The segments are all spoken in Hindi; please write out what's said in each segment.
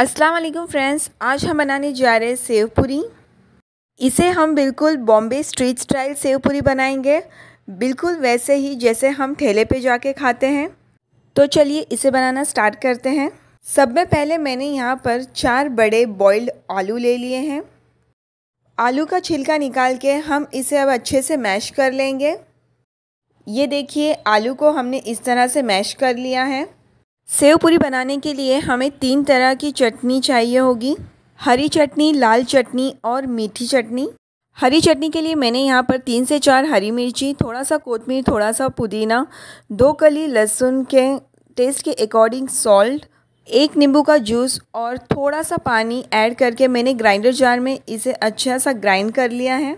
अस्सलाम वालेकुम फ्रेंड्स आज हम बनाने जा रहे हैं सेव पूरी इसे हम बिल्कुल बॉम्बे स्ट्रीट स्टाइल सेव पूरी बनाएंगे बिल्कुल वैसे ही जैसे हम ठेले पे जाके खाते हैं तो चलिए इसे बनाना स्टार्ट करते हैं सब में पहले मैंने यहाँ पर चार बड़े बॉइल्ड आलू ले लिए हैं आलू का छिलका निकाल के हम इसे अब अच्छे से मैश कर लेंगे ये देखिए आलू को हमने इस तरह से मैश कर लिया है सेव पूरी बनाने के लिए हमें तीन तरह की चटनी चाहिए होगी हरी चटनी लाल चटनी और मीठी चटनी हरी चटनी के लिए मैंने यहाँ पर तीन से चार हरी मिर्ची थोड़ा सा कोतमीर थोड़ा सा पुदीना दो कली लहसुन के टेस्ट के अकॉर्डिंग सॉल्ट एक नींबू का जूस और थोड़ा सा पानी ऐड करके मैंने ग्राइंडर जार में इसे अच्छा सा ग्राइंड कर लिया है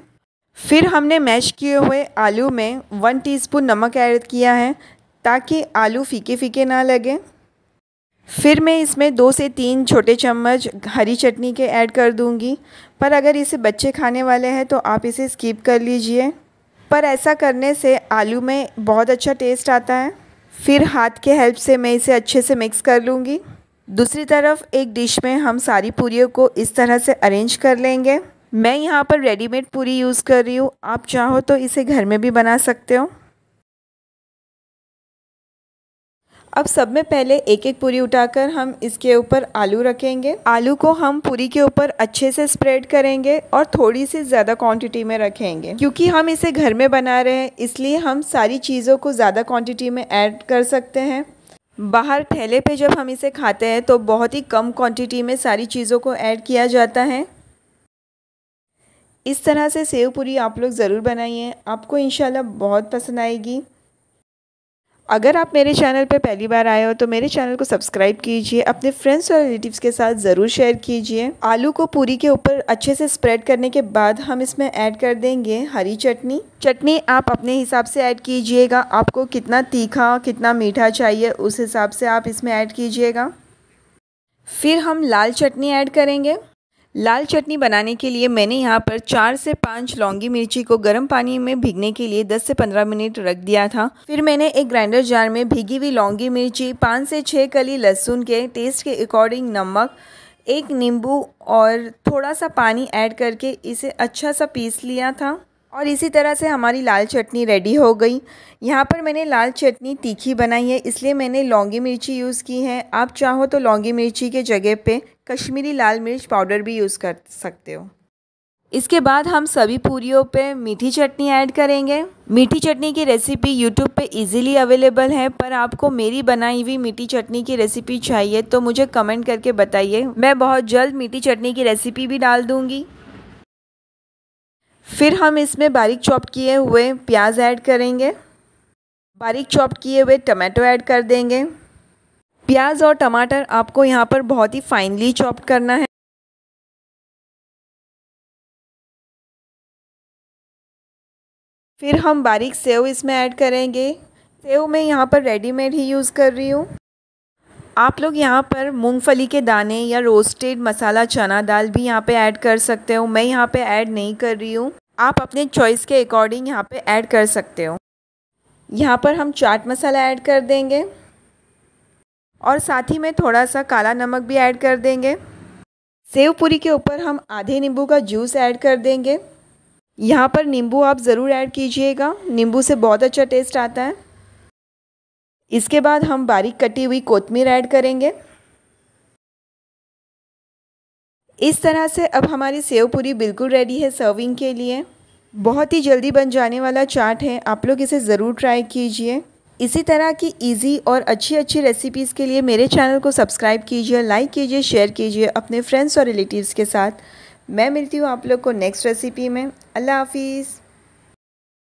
फिर हमने मैश किए हुए आलू में वन टीस्पून नमक ऐड किया है ताकि आलू फीके फीके ना लगे फिर मैं इसमें दो से तीन छोटे चम्मच हरी चटनी के ऐड कर दूंगी पर अगर इसे बच्चे खाने वाले हैं तो आप इसे स्किप कर लीजिए पर ऐसा करने से आलू में बहुत अच्छा टेस्ट आता है फिर हाथ के हेल्प से मैं इसे अच्छे से मिक्स कर लूँगी दूसरी तरफ एक डिश में हम सारी पूरियों को इस तरह से अरेंज कर लेंगे मैं यहाँ पर रेडीमेड पूरी यूज़ कर रही हूँ आप चाहो तो इसे घर में भी बना सकते हो अब सब में पहले एक एक पूरी उठाकर हम इसके ऊपर आलू रखेंगे आलू को हम पूरी के ऊपर अच्छे से स्प्रेड करेंगे और थोड़ी सी ज़्यादा क्वांटिटी में रखेंगे क्योंकि हम इसे घर में बना रहे हैं इसलिए हम सारी चीज़ों को ज़्यादा क्वांटिटी में ऐड कर सकते हैं बाहर ठेले पे जब हम इसे खाते हैं तो बहुत ही कम क्वांटिटी में सारी चीज़ों को ऐड किया जाता है इस तरह से सेव पूरी आप लोग ज़रूर बनाइए आपको इंशाल्लाह बहुत पसंद आएगी अगर आप मेरे चैनल पर पहली बार आए हो तो मेरे चैनल को सब्सक्राइब कीजिए अपने फ्रेंड्स और रिलेटिव्स के साथ ज़रूर शेयर कीजिए आलू को पूरी के ऊपर अच्छे से स्प्रेड करने के बाद हम इसमें ऐड कर देंगे हरी चटनी चटनी आप अपने हिसाब से ऐड कीजिएगा आपको कितना तीखा कितना मीठा चाहिए उस हिसाब से आप इसमें ऐड कीजिएगा फिर हम लाल चटनी ऐड करेंगे लाल चटनी बनाने के लिए मैंने यहाँ पर चार से पाँच लौंगी मिर्ची को गर्म पानी में भिगने के लिए 10 से 15 मिनट रख दिया था फिर मैंने एक ग्राइंडर जार में भिगी हुई लौंगी मिर्ची पाँच से छः कली लहसुन के टेस्ट के अकॉर्डिंग नमक एक नींबू और थोड़ा सा पानी ऐड करके इसे अच्छा सा पीस लिया था और इसी तरह से हमारी लाल चटनी रेडी हो गई यहाँ पर मैंने लाल चटनी तीखी बनाई है इसलिए मैंने लौंगी मिर्ची यूज़ की है आप चाहो तो लौंगी मिर्ची के जगह पे कश्मीरी लाल मिर्च पाउडर भी यूज़ कर सकते हो इसके बाद हम सभी पूरियों पे मीठी चटनी ऐड करेंगे मीठी चटनी की रेसिपी यूट्यूब पे इजीली अवेलेबल है पर आपको मेरी बनाई हुई मीठी चटनी की रेसिपी चाहिए तो मुझे कमेंट करके बताइए मैं बहुत जल्द मीठी चटनी की रेसिपी भी डाल दूँगी फिर हम इसमें बारीक चॉप किए हुए प्याज ऐड करेंगे बारीक चॉप किए हुए टमाटो ऐड कर देंगे प्याज और टमाटर आपको यहाँ पर बहुत ही फाइनली चॉप करना है फिर हम बारीक सेव इसमें ऐड करेंगे सेव मैं यहाँ पर रेडीमेड ही यूज़ कर रही हूँ आप लोग यहाँ पर मूंगफली के दाने या रोस्टेड मसाला चना दाल भी यहाँ पे ऐड कर सकते हो मैं यहाँ पे ऐड नहीं कर रही हूँ आप अपने चॉइस के अकॉर्डिंग यहाँ पे ऐड कर सकते हो यहाँ पर हम चाट मसाला ऐड कर देंगे और साथ ही में थोड़ा सा काला नमक भी ऐड कर देंगे सेव पूरी के ऊपर हम आधे नींबू का जूस ऐड कर देंगे यहाँ पर नींबू आप ज़रूर ऐड कीजिएगा नींबू से बहुत अच्छा टेस्ट आता है इसके बाद हम बारीक कटी हुई कोतमीर ऐड करेंगे इस तरह से अब हमारी सेव पूरी बिल्कुल रेडी है सर्विंग के लिए बहुत ही जल्दी बन जाने वाला चाट है आप लोग इसे ज़रूर ट्राई कीजिए इसी तरह की इजी और अच्छी अच्छी रेसिपीज़ के लिए मेरे चैनल को सब्सक्राइब कीजिए लाइक कीजिए शेयर कीजिए अपने फ्रेंड्स और रिलेटिव्स के साथ मैं मिलती हूँ आप लोग को नेक्स्ट रेसिपी में अल्लाह हाफिज़